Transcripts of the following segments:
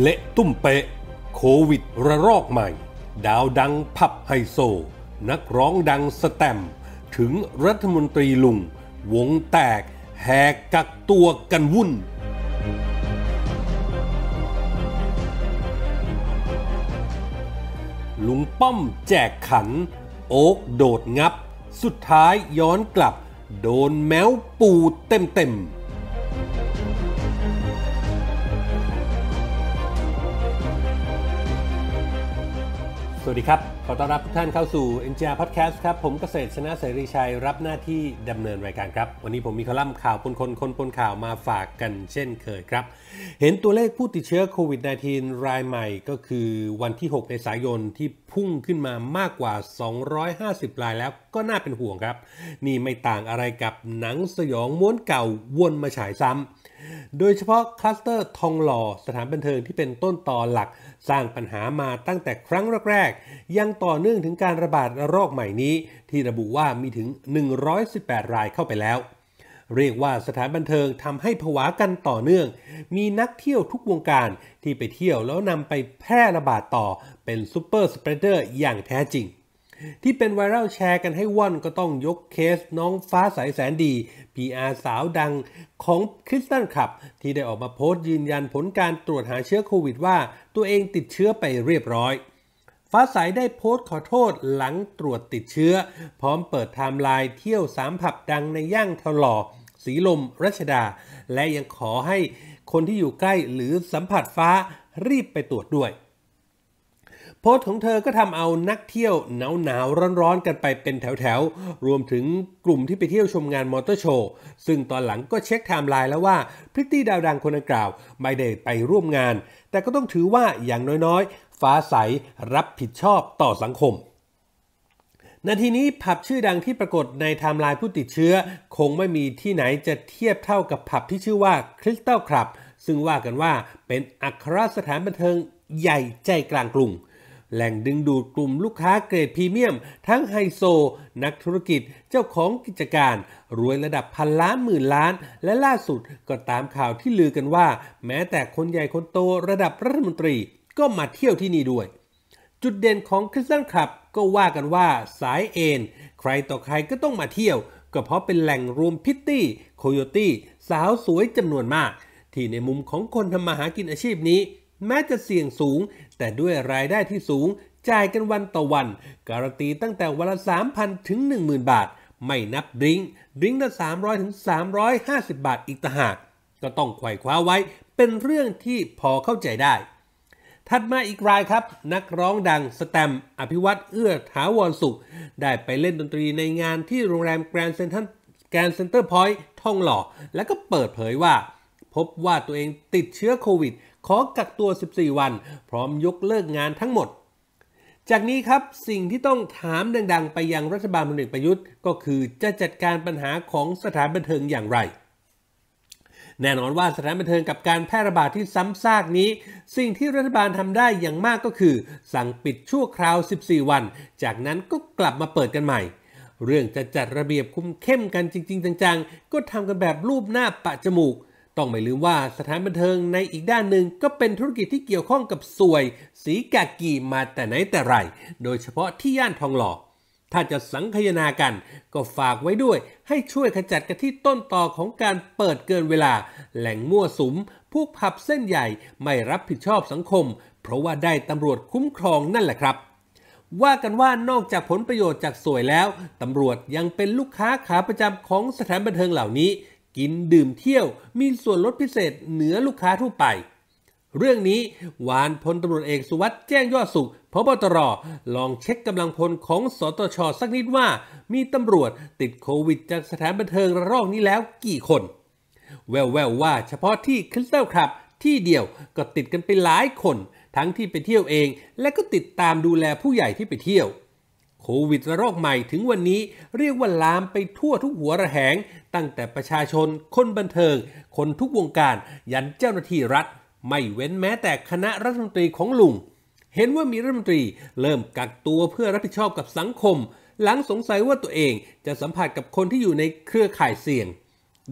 เละตุ้มเปะ โควิดระลอกใหม่ ดาวดังพับไฮโซ นักร้องดังสแตมถึงรัฐมนตรีลุงวงแตกแหกกักตัวกันวุ่นลุงป้อมแจกขันโอ๊กโดดงับ สุดท้ายย้อนกลับโดนแมวปูเต็มๆสวัสดีครับ ขอต้อนรับทุกท่านเข้าสู่ NGR Podcast ครับ ผมเกษตรชนะเสรีชัยรับหน้าที่ดำเนินรายการครับ วันนี้ผมมีคอลัมน์ข่าวปนคนคนปนข่าวมาฝากกันเช่นเคยครับ เห็นตัวเลขผู้ติดเชื้อโควิด -19 รายใหม่ก็คือวันที่6เมษายนที่พุ่งขึ้นมามากกว่า 250รายแล้วก็น่าเป็นห่วงครับ นี่ไม่ต่างอะไรกับหนังสยองม้วนเก่าวนมาฉายซ้ำโดยเฉพาะคลัสเตอร์ทองหล่อสถานบันเทิงที่เป็นต้นต่อหลักสร้างปัญหามาตั้งแต่ครั้งแรกๆยังต่อเนื่องถึงการระบาดโรคใหม่นี้ที่ระบุว่ามีถึง 118 รายเข้าไปแล้ว เรียกว่าสถานบันเทิงทำให้ผวากันต่อเนื่อง มีนักเที่ยวทุกวงการที่ไปเที่ยวแล้วนำไปแพร่ระบาดต่อเป็นซูเปอร์สเปรเดอร์อย่างแท้จริงที่เป็นไวรัลแชร์กันให้ว่อนก็ต้องยกเคสน้องฟ้าสายแสนดี PR สาวดังของคริสตันคลับ ที่ได้ออกมาโพสต์ยืนยันผลการตรวจหาเชื้อโควิดว่า ตัวเองติดเชื้อไปเรียบร้อย ฟ้าสายได้โพสต์ขอโทษหลังตรวจติดเชื้อ พร้อมเปิดไทม์ไลน์เที่ยวสามผับดังในย่างทลอสีลมรัชดา และยังขอให้คนที่อยู่ใกล้หรือสัมผัสฟ้ารีบไปตรวจด้วยโพสต์ของเธอก็ทำเอานักเที่ยวหนาวหนาวร้อนๆกันไปเป็นแถวๆ รวมถึงกลุ่มที่ไปเที่ยวชมงานมอเตอร์โชว์ ซึ่งตอนหลังก็เช็คไทม์ไลน์แล้วว่า พริตตี้ดาวดังคนดังกล่าวไม่ได้ไปร่วมงาน แต่ก็ต้องถือว่าอย่างน้อยๆ ฟ้าใสรับผิดชอบต่อสังคม นาทีนี้ผับชื่อดังที่ปรากฏในไทม์ไลน์ผู้ติดเชื้อคงไม่มีที่ไหนจะเทียบเท่ากับผับที่ชื่อว่าคริสตัลคลับ ซึ่งว่ากันว่าเป็นอัครสถานบันเทิงใหญ่ใจกลางกรุงแหล่งดึงดูดกลุ่มลูกค้าเกรดพรีเมียม ทั้งไฮโซ นักธุรกิจ เจ้าของกิจการ รวยระดับ พันล้านหมื่นล้าน และล่าสุด ก็ตามข่าวที่ลือกันว่า แม้แต่คนใหญ่คนโตระดับรัฐมนตรี ก็มาเที่ยวที่นี่ด้วย จุดเด่นของคริสตันคลับก็ว่ากันว่าสายเอ็นใครต่อใครก็ต้องมาเที่ยว ก็เพราะเป็นแหล่งรวมพิตตี้ โคโยตี้ สาวสวยจำนวนมาก ที่ในมุมของคนทำมาหากินอาชีพนี้แม้จะเสี่ยงสูง แต่ด้วยรายได้ที่สูง จ่ายกันวันต่อวัน การันตีตั้งแต่วันละ 3,000 ถึง10,000 บาท ไม่นับดิ้งดิ้งละ300ถึง350 บาทอีกต่างหากก็ต้องไขว่คว้าไว้ เป็นเรื่องที่พอเข้าใจได้ ถัดมาอีกรายครับ นักร้องดังสแตม อภิวัตเอื้อถาวรสุข ได้ไปเล่นดนตรีในงานที่โรงแรมแกรนด์เซ็นทรัลแกรนด์เซ็นเตอร์พอยท์ทองหล่อ และก็เปิดเผยว่า พบว่าตัวเองติดเชื้อโควิดขอกักตัว 14 วัน พร้อมยกเลิกงานทั้งหมด จากนี้ครับสิ่งที่ต้องถามดังๆ ไปยังรัฐบาลพลเอกประยุทธ์ก็คือจะจัดการปัญหาของสถานบันเทิงอย่างไร แน่นอนว่าสถานบันเทิงกับการแพร่ระบาดที่ซ้ำซากนี้ สิ่งที่รัฐบาลทำได้อย่างมากก็คือ สั่งปิดชั่วคราว 14 วัน จากนั้นก็กลับมาเปิดกันใหม่ เรื่องจะจัดระเบียบคุมเข้มกันจริงๆจังๆ ก็ทำกันแบบรูปหน้าปะจมูกต้องไม่ลืมว่าสถานบันเทิงในอีกด้านหนึ่งก็เป็นธุรกิจที่เกี่ยวข้องกับสวย สีกากีมาแต่ไหนแต่ไร โดยเฉพาะที่ย่านทองหล่อ ถ้าจะสังคยนากัน ก็ฝากไว้ด้วย ให้ช่วยขจัดกันที่ต้นต่อของการเปิดเกินเวลา แหล่งมั่วสุมพวกผับเส้นใหญ่ไม่รับผิดชอบสังคม เพราะว่าได้ตำรวจคุ้มครองนั่นแหละครับ ว่ากันว่านอกจากผลประโยชน์จากสวยแล้วตำรวจยังเป็นลูกค้าขาประจำของสถานบันเทิงเหล่านี้กินดื่มเที่ยว มีส่วนลดพิเศษเหนือลูกค้าทั่วไป เรื่องนี้หวานพลตำรวจเอกสุวัสด์แจ้งยอดสุขพบตรลองเช็คกำลังพลของสตชสักนิดว่ามีตำรวจติดโควิดจากสถานบันเทิงระลอกนี้แล้วกี่คน แววแววว่าเฉพาะที่คริสตัลครับ ที่เดียวก็ติดกันไปหลายคน ทั้งที่ไปเที่ยวเองและก็ติดตามดูแลผู้ใหญ่ที่ไปเที่ยวโควิดระลอกใหม่ถึงวันนี้เรียกว่าลามไปทั่วทุกหัวระแหง ตั้งแต่ประชาชนคนบันเทิง คนทุกวงการ ยันเจ้าหน้าที่รัฐ ไม่เว้นแม้แต่คณะรัฐมนตรีของลุงเห็นว่ามีรัฐมนตรี เริ่มกักตัวเพื่อรับผิดชอบกับสังคม หลังสงสัยว่าตัวเองจะสัมผัสกับคนที่อยู่ในเครือข่ายเสี่ยง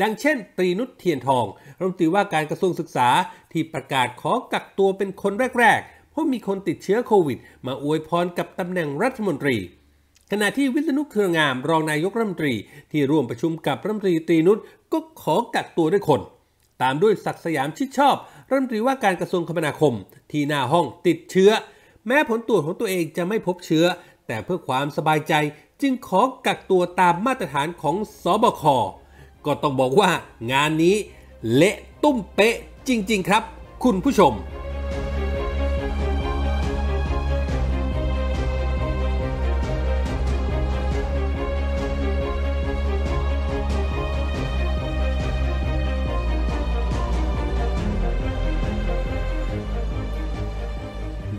ดังเช่น ตรีนุชเทียนทองรัฐมนตรีว่าการกระทรวงศึกษาที่ประกาศขอกักตัวเป็นคนแรกๆเพราะมีคนติดเชื้อโควิดมาอวยพรกับตำแหน่งรัฐมนตรีขณะที่วิศนุเครืองาม รองนายกรัฐมนตรีที่ร่วมประชุมกับรัฐมนตรีตรีนุชก็ขอกักตัวด้วยคน ตามด้วยศักสยามชิดชอบรัฐมนตรีว่าการกระทรวงคมนาคม ที่หน้าห้องติดเชื้อ แม้ผลตรวจของตัวเองจะไม่พบเชื้อ แต่เพื่อความสบายใจจึงขอกักตัวตามมาตรฐานของสบคก็ต้องบอกว่างานนี้เละตุ้มเป๊ะจริง ๆ ครับ คุณผู้ชม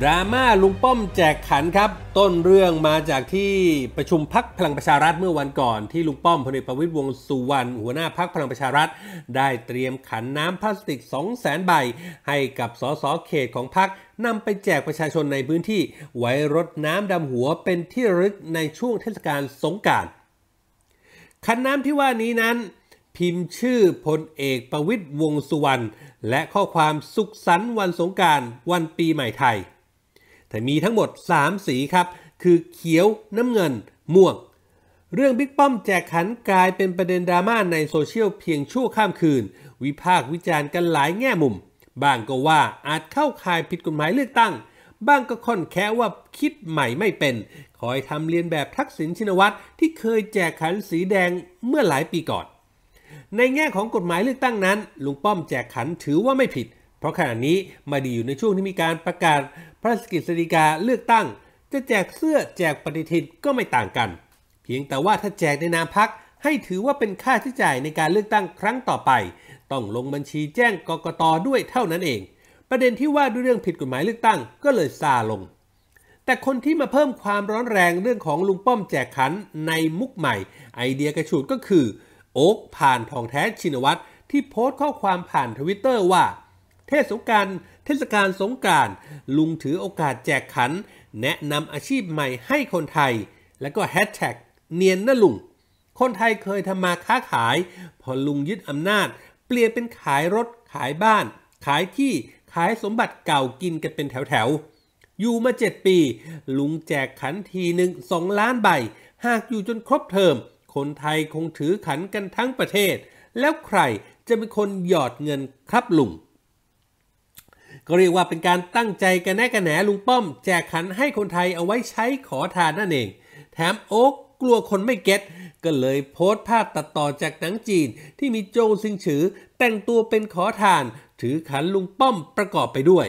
ดราม่าลุงป้อมแจกขันครับ ต้นเรื่องมาจากที่ประชุมพักพลังประชารัฐเมื่อวันก่อน ที่ลุงป้อมพลเอกประวิตยวงสุวรรณหัวหน้าพักพลังประชารัฐได้เตรียมขันน้ำพลาสติก2 0 0แสนใบ ให้กับสสเขตของพักนำไปแจกประชาชนในพื้นที่ ไว้รดน้ำดำหัวเป็นที่รึก ในช่วงเทศกาลสงการขันน้ำที่ว่านี้นั้น พิมพ์ชื่อพลเอกประวิตยวงสุวรรณและข้อความสุขสันต์วันสงการวันปีใหม่ไทยแต่มีทั้งหมด 3 สีครับ คือ เขียว น้ำเงิน ม่วง เรื่องบิ๊กป้อมแจกขันกลายเป็นประเด็นดราม่าในโซเชียลเพียงชั่วข้ามคืน วิพากษ์วิจารณ์กันหลายแง่มุมบางก็ว่าอาจเข้าข่ายผิดกฎหมายเลือกตั้ง บ้างก็ค่อนแค้ว่าคิดใหม่ไม่เป็น คอยทำเรียนแบบทักษิณชินวัตรที่เคยแจกขันสีแดงเมื่อหลายปีก่อน ในแง่ของกฎหมายเลือกตั้งนั้น ลุงป้อมแจกขันถือว่าไม่ผิด เพราะขณะนี้มาดีอยู่ในช่วงที่มีการประกาศพระราชกฤษฎีกาเลือกตั้ง จะแจกเสื้อแจกปฏิทินก็ไม่ต่างกัน เพียงแต่ว่าถ้าแจกในนามพักให้ถือว่าเป็นค่าใช้จ่ายในการเลือกตั้งครั้งต่อไป ต้องลงบัญชีแจ้งกกตด้วยเท่านั้นเอง ประเด็นที่ว่าด้วยเรื่องผิดกฎหมายเลือกตั้งก็เลยซาลงแต่คนที่มาเพิ่มความร้อนแรงเรื่องของลุงป้อมแจกขันในมุกใหม่ ไอเดียกระฉูดก็คือ โอ๊กผ่านทองแท้ชินวัตรที่โพสต์ข้อความผ่านทวิตเตอร์ว่าเทศสงการเทศกาลสงการลุงถือโอกาสแจกขัน แนะนำอาชีพใหม่ให้คนไทย และก็แฮชแท็กเนียนนะลุง คนไทยเคยทำมาค้าขาย พอลุงยึดอำนาจ เปลี่ยนเป็นขายรถขายบ้าน ขายที่ขายสมบัติเก่ากินกันเป็นแถวๆ อยู่มา7ปี ลุงแจกขันทีหนึ่งสองล้านใบ หากอยู่จนครบเทอม คนไทยคงถือขันกันทั้งประเทศ แล้วใครจะเป็นคนหยอดเงินครับลุงก็เรียกว่าเป็นการตั้งใจกระแนกระแหนลุงป้อมแจกขันให้คนไทยเอาไว้ใช้ขอทานนั่นเอง แถมโอ๊กกลัวคนไม่เก็ตก็เลยโพสต์ภาพตัดต่อจากหนังจีนที่มีโจซิงฉือ แต่งตัวเป็นขอทาน ถือขันลุงป้อมประกอบไปด้วย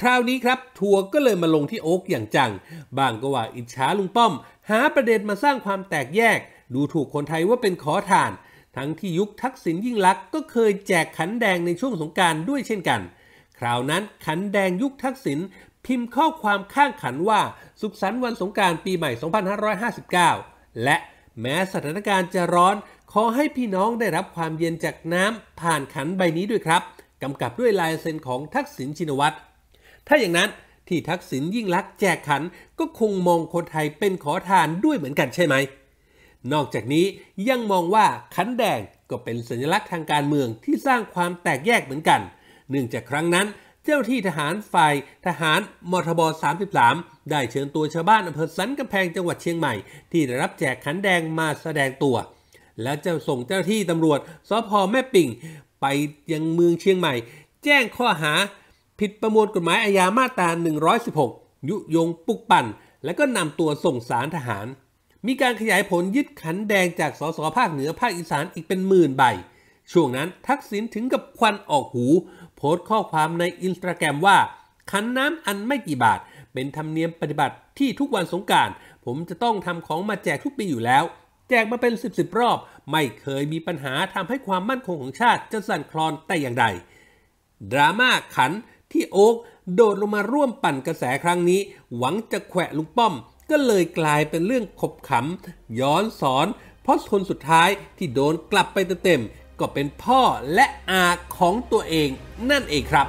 คราวนี้ครับ ทัวร์ก็เลยมาลงที่โอ๊กอย่างจัง บางก็ว่าอิจฉาลุงป้อม หาประเด็นมาสร้างความแตกแยก ดูถูกคนไทยว่าเป็นขอทาน ทั้งที่ยุคทักษิณยิ่งลักษณ์ก็เคยแจกขันแดงในช่วงสงการด้วยเช่นกันคราวนั้นขันแดงยุคทักษิณพิมพ์ข้อความข้างขันว่าสุขสันต์วันสงการปีใหม่ 2559 และแม้สถานการณ์จะร้อนขอให้พี่น้องได้รับความเย็นจากน้ำผ่านขันใบนี้ด้วยครับกำกับด้วยลายเซ็นของทักษิณชินวัตรถ้าอย่างนั้นที่ทักษิณยิ่งรักแจกขันก็คงมองคนไทยเป็นขอทานด้วยเหมือนกันใช่ไหม นอกจากนี้ยังมองว่าขันแดงก็เป็นสัญลักษณ์ทางการเมืองที่สร้างความแตกแยกเหมือนกันเนื่องจากครั้งนั้นเจ้าที่ทหารฝ่ายทหารมทบ33 ได้เชิญตัวชาวบ้านอำเภอสันกำแพงจังหวัดเชียงใหม่ที่ได้รับแจกขันแดงมาแสดงตัว และจะส่งเจ้าที่ตำรวจสพแม่ปิ่งไปยังเมืองเชียงใหม่ แจ้งข้อหา ผิดประมวลกฎหมายอาญามาตรา 116 ยุยงปุกปั่น และก็นำตัวส่งสารทหาร มีการขยายผลยึดขันแดงจากสสภาคเหนือภาคอีสานอีกเป็นหมื่นใบช่วงนั้นทักษิณถึงกับควันออกหู โพสต์ข้อความในอินสตาแกรมว่าขันน้ำอันไม่กี่บาท เป็นธรรมเนียมปฏิบัติที่ทุกวันสงการ ผมจะต้องทำของมาแจกทุกปีอยู่แล้ว แจกมาเป็นสิบสิบรอบ ไม่เคยมีปัญหาทำให้ความมั่นคงของชาติจะสั่นคลอนแต่อย่างใด ดราม่าขันที่โอ๊กโดดลงมาร่วมปั่นกระแสครั้งนี้ หวังจะแขวะลุงป้อม ก็เลยกลายเป็นเรื่องขบขำย้อนสอนเพราะคนสุดท้ายที่โดนกลับไปเต็มก็เป็นพ่อและอาของตัวเองนั่นเองครับ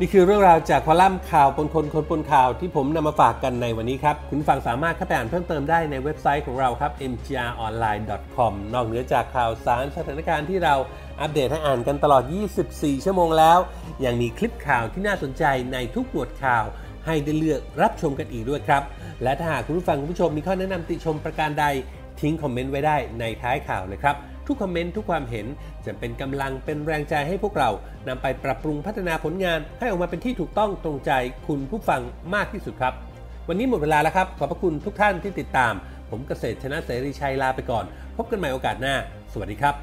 นี่คือเรื่องราวจากคอลัมน์ข่าวปนคน คนปนข่าวที่ผมนำมาฝากกันในวันนี้ครับ คุณฟังสามารถเข้าไปอ่านเพิ่มเติมได้ในเว็บไซต์ของเราครับ mgronline.com นอกเหนือจากข่าวสารสถานการณ์ที่เราอัปเดตให้อ่านกันตลอด 24 ชั่วโมงแล้ว ยังมีคลิปข่าวที่น่าสนใจในทุกหมวดข่าวให้ได้เลือกรับชมกันอีกด้วยครับ และถ้าหากคุณผู้ฟังคุณผู้ชมมีข้อแนะนำติชมประการใดทิ้งคอมเมนต์ไว้ได้ในท้ายข่าวเลยครับ ทุกคอมเมนต์ทุกความเห็นจะเป็นกำลังเป็นแรงใจให้พวกเรานำไปปรับปรุงพัฒนาผลงานให้ออกมาเป็นที่ถูกต้องตรงใจคุณผู้ฟังมากที่สุดครับวันนี้หมดเวลาแล้วครับ ขอบพระคุณทุกท่านที่ติดตาม ผมเกษตรชนะเสรีชัยลาไปก่อน พบกันใหม่โอกาสหน้า สวัสดีครับ